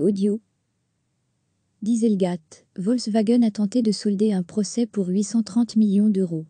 Audio. Dieselgate, Volkswagen a tenté de solder un procès pour 830 millions d'euros.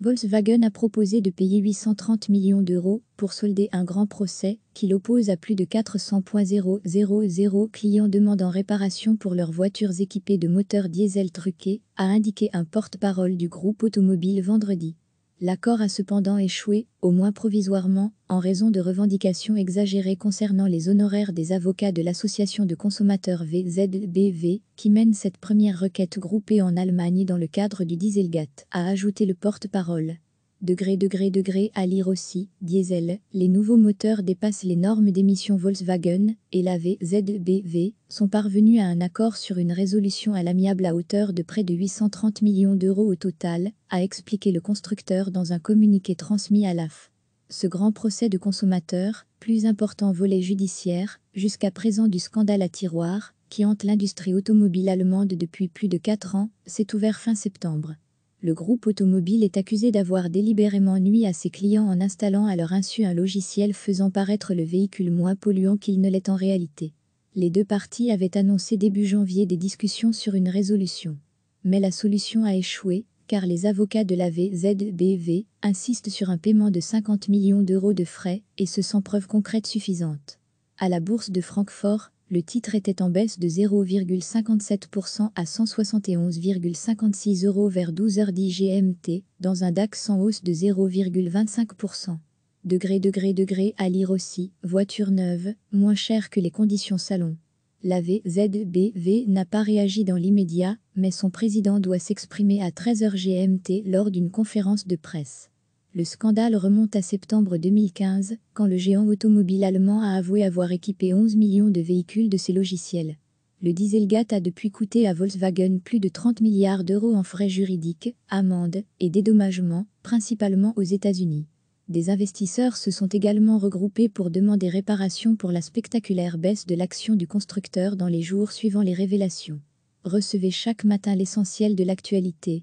Volkswagen a proposé de payer 830 millions d'euros pour solder un grand procès qui l'oppose à plus de 400.000 clients demandant réparation pour leurs voitures équipées de moteurs diesel truqués, a indiqué un porte-parole du groupe automobile vendredi. L'accord a cependant échoué, au moins provisoirement, en raison de revendications exagérées concernant les honoraires des avocats de l'association de consommateurs VZBV, qui mène cette première requête groupée en Allemagne dans le cadre du Dieselgate, a ajouté le porte-parole. Degré, degré, degré, à lire aussi, diesel, les nouveaux moteurs dépassent les normes d'émission Volkswagen et la VZBV sont parvenus à un accord sur une résolution à l'amiable à hauteur de près de 830 millions d'euros au total, a expliqué le constructeur dans un communiqué transmis à l'AF. Ce grand procès de consommateurs, plus important volet judiciaire, jusqu'à présent du scandale à tiroir, qui hante l'industrie automobile allemande depuis plus de 4 ans, s'est ouvert fin septembre le groupe automobile est accusé d'avoir délibérément nuit à ses clients en installant à leur insu un logiciel faisant paraître le véhicule moins polluant qu'il ne l'est en réalité. Les deux parties avaient annoncé début janvier des discussions sur une résolution. Mais la solution a échoué, car les avocats de la VZBV insistent sur un paiement de 50 millions d'euros de frais, et ce sans preuve concrète suffisante. À la bourse de Francfort, le titre était en baisse de 0,57% à 171,56 euros vers 12h10 GMT, dans un DAX en hausse de 0,25%. Degré, degré, degré à lire aussi, voiture neuve, moins chère que les conditions salon. La VZBV n'a pas réagi dans l'immédiat, mais son président doit s'exprimer à 13h GMT lors d'une conférence de presse. Le scandale remonte à septembre 2015, quand le géant automobile allemand a avoué avoir équipé 11 millions de véhicules de ses logiciels. Le Dieselgate a depuis coûté à Volkswagen plus de 30 milliards d'euros en frais juridiques, amendes et dédommagements, principalement aux États-Unis. Des investisseurs se sont également regroupés pour demander réparation pour la spectaculaire baisse de l'action du constructeur dans les jours suivant les révélations. Recevez chaque matin l'essentiel de l'actualité